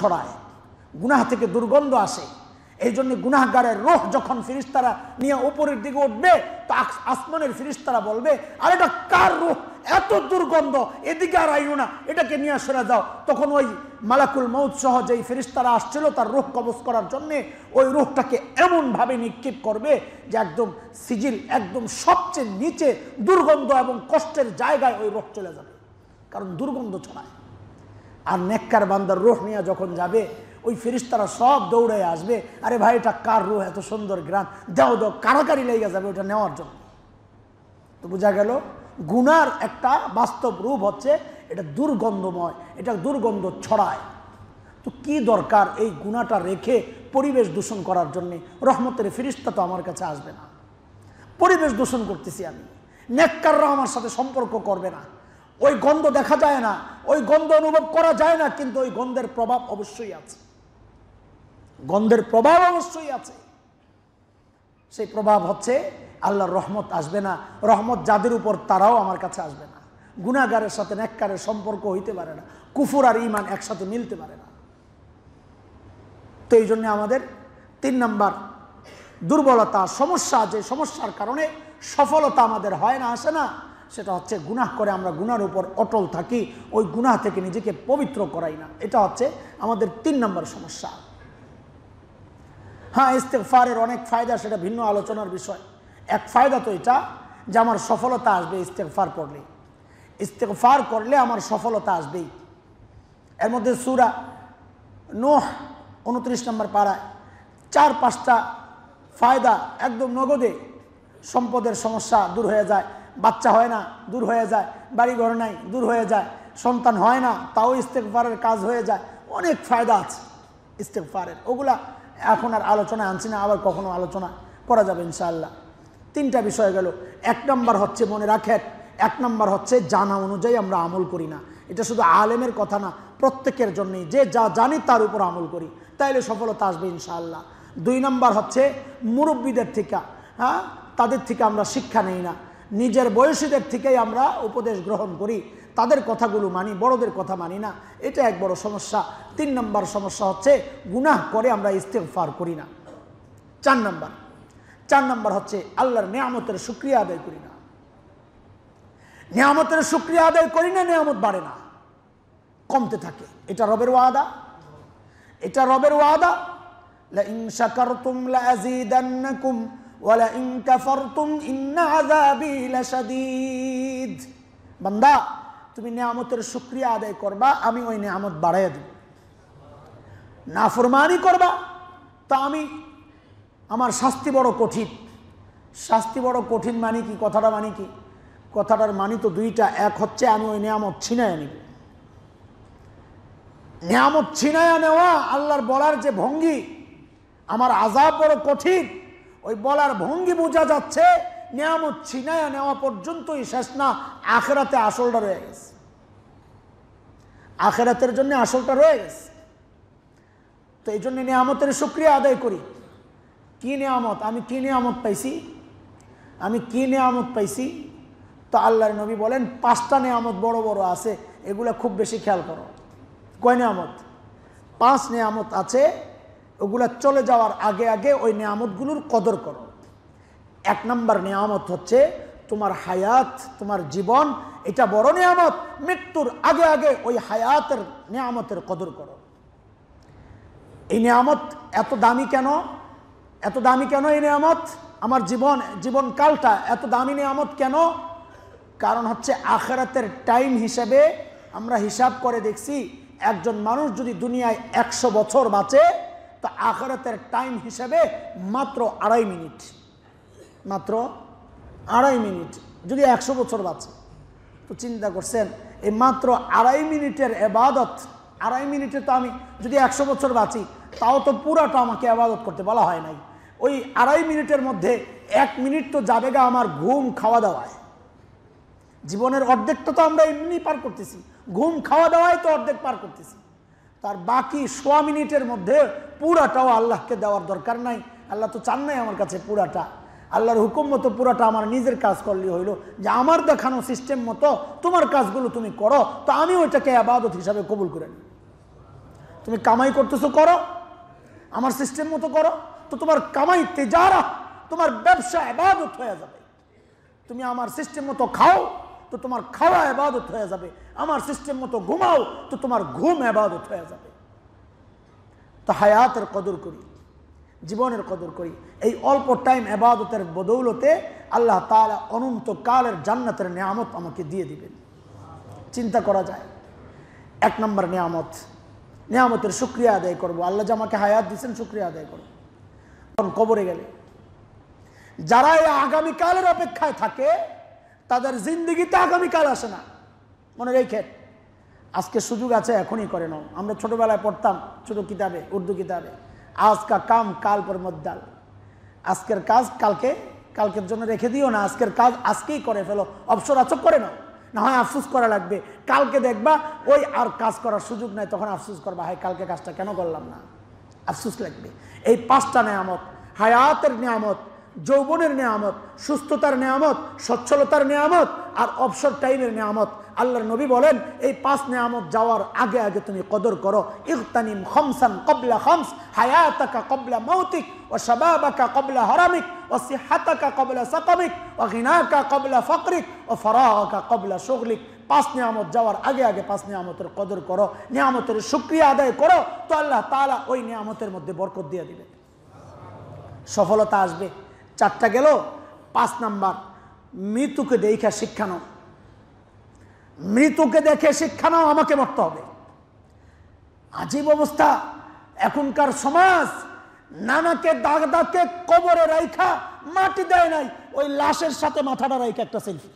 ছড়ায় গুনাহ থেকে দুর্গন্ধ আসে এই জন্য গুনাহগারের রোহ যখন ফিরিস্তারা নিয়ে ওপরের দিকে উঠবে তো আসমানের ফিরিস্তারা বলবে আর এটা কার রোহ এত দুর্গন্ধ এদিকে আর আইও না এটাকে নিয়ে সরে যাও তখন ওই মালাকুল মৌত সহ যেই ফেরিস্তারা আসছিল তার রোহ কবজ করার জন্যে ওই রোহটাকে এমনভাবে নিক্ষেপ করবে যে একদম সিজিল একদম সবচেয়ে নিচে দুর্গন্ধ এবং কষ্টের জায়গায় ওই রোহ চলে যাবে কারণ দুর্গন্ধ ছড়ায় আর নেককার বান্দার রোহ নিয়ে যখন যাবে ওই ফেরিস্তারা সব দৌড়ে আসবে আরে ভাই এটা কার রোহ এত সুন্দর গ্রাম দাও দাও কারাকারি লেগে যাবে ওটা নেওয়ার জন্য তো বোঝা গেল গুনার একটা বাস্তব রূপ হচ্ছে এটা দুর্গন্ধময় এটা দুর্গন্ধ ছড়ায় তো কি দরকার এই গুণাটা রেখে পরিবেশ দূষণ করার জন্যে রহমতের ফিরিস্তা তো আমার কাছে আসবে না পরিবেশ দূষণ করতেছি আমি নেককাররাও আমার সাথে সম্পর্ক করবে না ওই গন্ধ দেখা যায় না ওই গন্ধ অনুভব করা যায় না কিন্তু ওই গন্ধের প্রভাব অবশ্যই আছে গন্ধের প্রভাব অবশ্যই আছে সেই প্রভাব হচ্ছে আল্লাহর রহমত আসবে না রহমত যাদের উপর তারাও আমার কাছে আসবে না গুণাগারের সাথে নেককারের সম্পর্ক হইতে পারে না কুফুর আর ইমান একসাথে মিলতে পারে না তো এই জন্য আমাদের তিন নাম্বার দুর্বলতা সমস্যা যে সমস্যার কারণে সফলতা আমাদের হয় না আসে না সেটা হচ্ছে গুনাহ করে আমরা গুনার উপর অটল থাকি ওই গুনাহ থেকে নিজেকে পবিত্র করাই না এটা হচ্ছে আমাদের তিন নম্বর সমস্যা হ্যাঁ ইস্তেকফারের অনেক ফায়দা সেটা ভিন্ন আলোচনার বিষয় এক ফায়দা তো এটা যে আমার সফলতা আসবে ইস্তেকফার করলে ইস্তেকফার করলে আমার সফলতা আসবেই এর মধ্যে সুরা নোহ উনত্রিশ নম্বর পাড়ায় চার পাঁচটা ফায়দা একদম নগদে সম্পদের সমস্যা দূর হয়ে যায় বাচ্চা হয় না দূর হয়ে যায় বাড়িঘর নাই দূর হয়ে যায় সন্তান হয় না তাও ইস্তেকফারের কাজ হয়ে যায় অনেক ফায়দা আছে ইস্তেকফারের ওগুলা এখন আর আলোচনা আনছি না আবার কখনো আলোচনা করা যাবে ইনশাআল্লাহ তিনটা বিষয় গেল এক নম্বর হচ্ছে মনে রাখেন এক নম্বর হচ্ছে জানা অনুযায়ী আমরা আমল করি না এটা শুধু আলেমের কথা না প্রত্যেকের জন্যেই যে যা জানি তার উপর আমল করি তাইলে সফলতা আসবে ইনশাআল্লাহ দুই নম্বর হচ্ছে মুরব্বীদের থেকে হ্যাঁ তাদের থেকে আমরা শিক্ষা নেই না নিজের বয়সীদের থেকেই আমরা উপদেশ গ্রহণ করি তাদের কথাগুলো মানি বড়দের কথা মানি না এটা এক বড় সমস্যা তিন নম্বর সমস্যা হচ্ছে গুনাহ করে আমরা ইস্তেফার করি না চার নম্বর চার নম্বর হচ্ছে আল্লাহর নিয়ামতের সুক্রিয়া আদায় করি না নিয়ামতের সুক্রিয়া আদায় করি না নিয়ামত বাড়ে না কমতে থাকে এটা রবের ওয়াদা এটা রবের ওয়াদা লা ওয়ালাইন কাফারতুম ইন্না আযাবি লাশাদীদ বান্দা তুমি নিয়ামতের শুকরিয়া আদায় করবা আমি ওই নিয়ামত বাড়াইয়া দেব নাফরমানি করবা তা আমি আমার শাস্তি বড় কঠিন শাস্তি বড় কঠিন মানে কি কথাটা মানে কি কথাটার মানি তো দুইটা এক হচ্ছে আমি ওই নিয়ামত ছিনায় নিব নিয়ামত ছিনায় নেওয়া আল্লাহর বলার যে ভঙ্গি আমার আজাব বড় কঠিন ওই বলার ভঙ্গি বোঝা যাচ্ছে নিয়ামত ছিনায়া নেওয়া পর্যন্তই শেষ না আখেরাতে আসলটা রয়ে গেছে আখেরাতের জন্য আসলটা রয়ে গেছে তো এই জন্য নিয়ামতের সুক্রিয়া আদায় করি কী নিয়ামত আমি কী নিয়ামত পাইছি আমি কী নিয়ামত পাইছি তো আল্লাহর নবী বলেন পাঁচটা নিয়ামত বড় বড় আছে এগুলো খুব বেশি খেয়াল করো কয় নিয়ামত পাঁচ নিয়ামত আছে ওগুলা চলে যাওয়ার আগে আগে ওই নিয়ামতগুলোর কদর করো এক নম্বর নিয়ামত হচ্ছে তোমার হায়াত তোমার জীবন এটা বড় নিয়ামত মৃত্যুর আগে আগে ওই হায়াতের নিয়ামতের কদর করো এই নিয়ামত এত দামি কেন এত দামি কেন এই নিয়ামত আমার জীবন জীবনকালটা এত দামি নিয়ামত কেন কারণ হচ্ছে আখেরাতের টাইম হিসেবে আমরা হিসাব করে দেখছি একজন মানুষ যদি দুনিয়ায় একশো বছর বাঁচে তা আখরাতের টাইম হিসাবে মাত্র আড়াই মিনিট মাত্র আড়াই মিনিট যদি একশো বছর বাঁচে তো চিন্তা করছেন এই মাত্র আড়াই মিনিটের এবাদত আড়াই মিনিটে তো আমি যদি একশো বছর বাঁচি তাও তো পুরাটা আমাকে আবাদত করতে বলা হয় নাই ওই আড়াই মিনিটের মধ্যে এক মিনিট তো যাবে গা আমার ঘুম খাওয়া দাওয়ায় জীবনের অর্ধেকটা তো আমরা এমনি পার করতেছি ঘুম খাওয়া দাওয়ায় তো অর্ধেক পার করতেছি তার বাকি সোয়া মিনিটের মধ্যে পুরাটাও আল্লাহকে দেওয়ার দরকার নাই আল্লাহ তো চান নাই আমার কাছে পুরাটা আল্লাহর হুকুম মতো পুরাটা আমার নিজের কাজ করলে হইলো যে আমার দেখানো সিস্টেম মতো তোমার কাজগুলো তুমি করো তো আমি ওইটাকে আবাদত হিসাবে কবুল করে নিই তুমি কামাই করতেছো করো আমার সিস্টেম মতো করো তো তোমার কামাই তেজারা তোমার ব্যবসা আবাদত হয়ে যাবে তুমি আমার সিস্টেম মতো খাও তো তোমার খাওয়া এবাদত হয়ে যাবে আমার সিস্টেম মতো ঘুমাও তো তোমার ঘুম এবাদত হয়ে যাবে তো হায়াতের কদর করি জীবনের কদর করি এই অল্প টাইম এবাদতের বদৌলতে আল্লাহ তালা কালের জান্নাতের নিয়ামত আমাকে দিয়ে দিবেন চিন্তা করা যায় এক নম্বর নিয়ামত নিয়ামতের শুক্রিয়া আদায় করব আল্লাহ যে আমাকে হায়াত দিচ্ছেন শুক্রিয়া আদায় করব তখন কবরে গেলে যারা এই আগামীকালের অপেক্ষায় থাকে তাদের জিন্দগিতে আগামীকাল আসে না মনে রেখে আজকে সুযোগ আছে এখনই করে নাও আমরা ছোটোবেলায় পড়তাম ছোটো কিতাবে উর্দু কিতাবে আজকা কাম কাল পর মদ্দাল আজকের কাজ কালকে কালকের জন্য রেখে দিও না আজকের কাজ আজকেই করে ফেলো অবসর আছো করে নাও না হয় আফসুস করা লাগবে কালকে দেখবা ওই আর কাজ করার সুযোগ নাই তখন আফসুস করবা হায় কালকে কাজটা কেন করলাম না আফসুস লাগবে এই পাঁচটা নিয়ামত হায়াতের নিয়ামত যৌবনের নেয়ামত সুস্থতার নেয়ামত সচ্ছলতার নেয়ামত আর অবসর টাইমের নেয়ামত আল্লাহর নবী বলেন এই পাঁচ নেয়ামত যাওয়ার আগে আগে তুমি কদর করো ইকতানিম খমসান কবলা খমস হায়াতাকা কবলা মৌতিক ও সবাবাকা কবলা হরামিক ও সিহাতাকা কবলা সাকামিক ও হিনাকা কবলা ফকরিক ও ফরাহকা কবলা শগলিক পাঁচ নিয়ামত যাওয়ার আগে আগে পাঁচ নিয়ামতের কদর করো নিয়ামতের সুক্রিয়া আদায় করো তো আল্লাহ তালা ওই নিয়ামতের মধ্যে বরকত দিয়ে দিবে সফলতা আসবে চারটা গেল পাঁচ নাম্বার মৃতুকে দেখে শিক্ষানো মৃতুকে দেখে শিক্ষা নাও আমাকে মরতে হবে আজীব অবস্থা এখনকার সমাজ নানাকে দাগ দাগে কবরে রাইখা মাটি দেয় নাই ওই লাশের সাথে মাথাটা রাইখা একটা সেলফি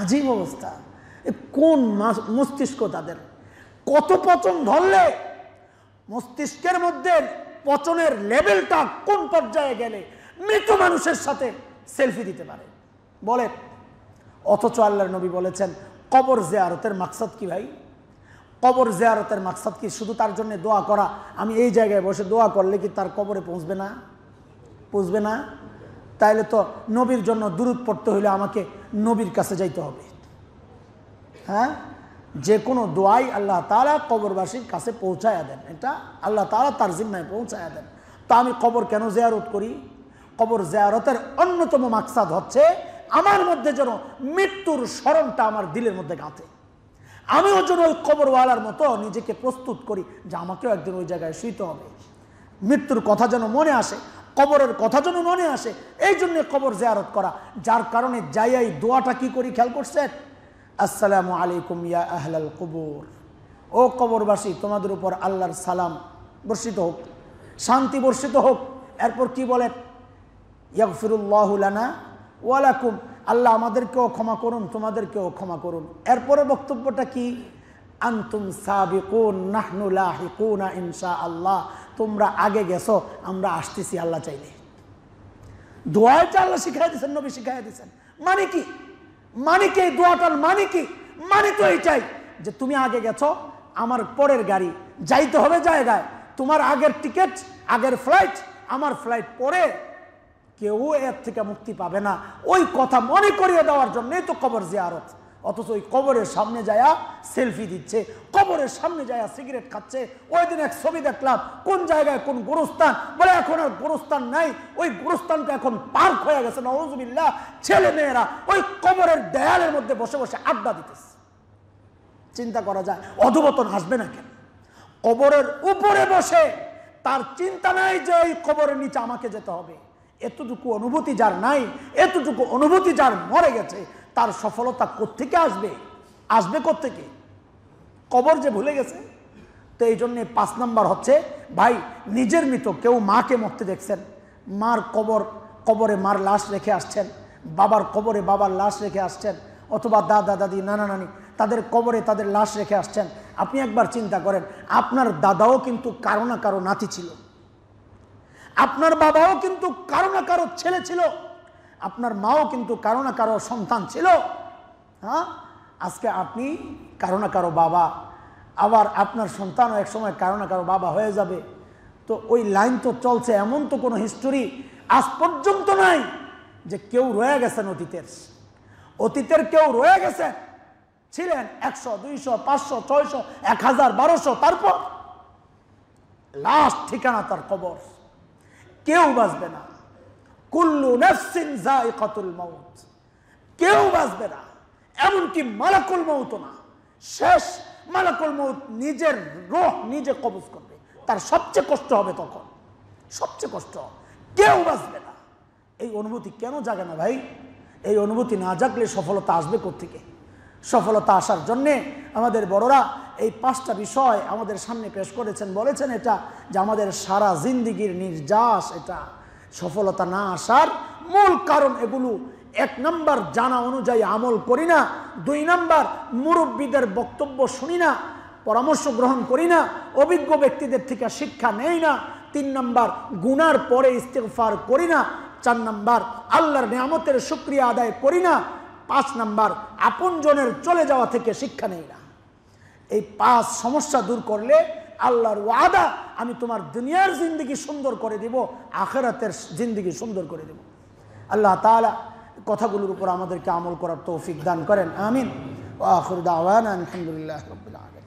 আজীব অবস্থা কোন মস্তিষ্ক তাদের কত পচন ধরলে মস্তিষ্কের মধ্যে পচনের লেভেলটা কোন পর্যায়ে গেলে মৃত মানুষের সাথে সেলফি দিতে পারে বলে অথচ আল্লাহর নবী বলেছেন কবর জেয়ারতের মাকসাদ কি ভাই কবর জেয়ারতের মাকসাদ কি শুধু তার জন্য দোয়া করা আমি এই জায়গায় বসে দোয়া করলে কি তার কবরে পৌঁছবে না পৌঁছবে না তাইলে তো নবীর জন্য দূরত পড়তে হইলে আমাকে নবীর কাছে যাইতে হবে হ্যাঁ যে কোনো দোয়াই আল্লাহ তালা কবরবাসীর কাছে পৌঁছায়া দেন এটা আল্লাহ তালা তার জিম্মায় পৌঁছায়া দেন তা আমি কবর কেন জেয়ারত করি কবর জেয়ারতের অন্যতম মাকসাদ হচ্ছে আমার মধ্যে যেন মৃত্যুর স্মরণটা আমার দিলের মধ্যে গাঁথে আমিও যেন ওই কবরওয়ালার মতো নিজেকে প্রস্তুত করি যে আমাকেও একদিন ওই জায়গায় শুইতে হবে মৃত্যুর কথা যেন মনে আসে কবরের কথা যেন মনে আসে এই জন্যে কবর জেয়ারত করা যার কারণে যাই দোয়াটা কি করি খেয়াল করছে আসসালামু আলাইকুম ইয়া আহলাল কবুর ও কবরবাসী তোমাদের উপর আল্লাহর সালাম বর্ষিত হোক শান্তি বর্ষিত হোক এরপর কি বলেন ইয়াকফিরুল্লাহুলানা ওয়ালাকুম আল্লাহ আমাদেরকেও ক্ষমা করুন তোমাদেরকেও ক্ষমা করুন এরপরে বক্তব্যটা কি আন্তুম সাবিকুন নাহনুলা হিকুনা ইনশা আল্লাহ তোমরা আগে গেছো আমরা আসতেছি আল্লাহ চাইলে দোয়াটা আল্লাহ শিখাই দিচ্ছেন নবী শিখাই দিচ্ছেন মানে কি মানে কি দোয়াটার মানে কি মানে তো এইটাই যে তুমি আগে গেছো আমার পরের গাড়ি যাইতে হবে জায়গায় তোমার আগের টিকিট আগের ফ্লাইট আমার ফ্লাইট পরে কেউ এর থেকে মুক্তি পাবে না ওই কথা মনে করিয়ে দেওয়ার জন্যই তো কবর জিয়ারত অথচ ওই কবরের সামনে যায়া সেলফি দিচ্ছে কবরের সামনে যায়া সিগারেট খাচ্ছে ওই দিন এক ছবি দেখলাম কোন জায়গায় কোন গোরস্থান বলে এখন আর গোরস্থান নাই ওই গোরস্থানটা এখন পার্ক হয়ে গেছে নজবিল্লা ছেলে মেয়েরা ওই কবরের দেয়ালের মধ্যে বসে বসে আড্ডা দিতেছে চিন্তা করা যায় অধবতন আসবে না কেন কবরের উপরে বসে তার চিন্তা নাই যে ওই কবরের নিচে আমাকে যেতে হবে এতটুকু অনুভূতি যার নাই এতটুকু অনুভূতি যার মরে গেছে তার সফলতা কোত্থেকে আসবে আসবে কোত্থেকে কবর যে ভুলে গেছে তো এই জন্যে পাঁচ নাম্বার হচ্ছে ভাই নিজের মৃত কেউ মাকে মরতে দেখছেন মার কবর কবরে মার লাশ রেখে আসছেন বাবার কবরে বাবার লাশ রেখে আসছেন অথবা দাদা দাদি নানা নানি তাদের কবরে তাদের লাশ রেখে আসছেন আপনি একবার চিন্তা করেন আপনার দাদাও কিন্তু কারো না কারো নাতি ছিল আপনার বাবাও কিন্তু কারো না কারো ছেলে ছিল আপনার মাও কিন্তু কারো না কারো সন্তান ছিল হ্যাঁ আজকে আপনি কারো না কারো বাবা আবার আপনার সন্তানও এক সময় কারো না কারো বাবা হয়ে যাবে তো ওই লাইন তো চলছে এমন তো কোনো হিস্টোরি আজ পর্যন্ত নাই যে কেউ রয়ে গেছেন অতীতের অতীতের কেউ রয়ে গেছেন ছিলেন একশো দুইশো পাঁচশো ছয়শো এক হাজার বারোশো তারপর লাস্ট ঠিকানা তার কবর কেউ বাঁচবে না কুল্লু জায়কাতুল মউত কেউ বাঁচবে না এমনকি মালাকুল মৌত না শেষ মালাকুল মৌত নিজের রোহ নিজে কবজ করবে তার সবচেয়ে কষ্ট হবে তখন সবচেয়ে কষ্ট কেউ বাঁচবে না এই অনুভূতি কেন জাগে না ভাই এই অনুভূতি না জাগলে সফলতা আসবে কোথেকে সফলতা আসার জন্যে আমাদের বড়রা এই পাঁচটা বিষয় আমাদের সামনে পেশ করেছেন বলেছেন এটা যে আমাদের সারা জিন্দিগির নির্যাস এটা সফলতা না আসার মূল কারণ এগুলো এক নম্বর জানা অনুযায়ী আমল করি না দুই নম্বর মুরব্বীদের বক্তব্য শুনি না পরামর্শ গ্রহণ করি না অভিজ্ঞ ব্যক্তিদের থেকে শিক্ষা নেই না তিন নম্বর গুনার পরে ইস্তেফার করি না চার নাম্বার আল্লাহর নিয়ামতের সুক্রিয়া আদায় করি না পাঁচ নাম্বার আপনজনের চলে যাওয়া থেকে শিক্ষা নেই না এই পাঁচ সমস্যা দূর করলে আল্লাহর ওয়াদা আমি তোমার দুনিয়ার জিন্দিগি সুন্দর করে দিব আখেরাতের জিন্দিগি সুন্দর করে দেব আল্লাহ তালা কথাগুলোর উপর আমাদেরকে আমল করার তৌফিক দান করেন আমিন ও আলহামদুলিল্লাহ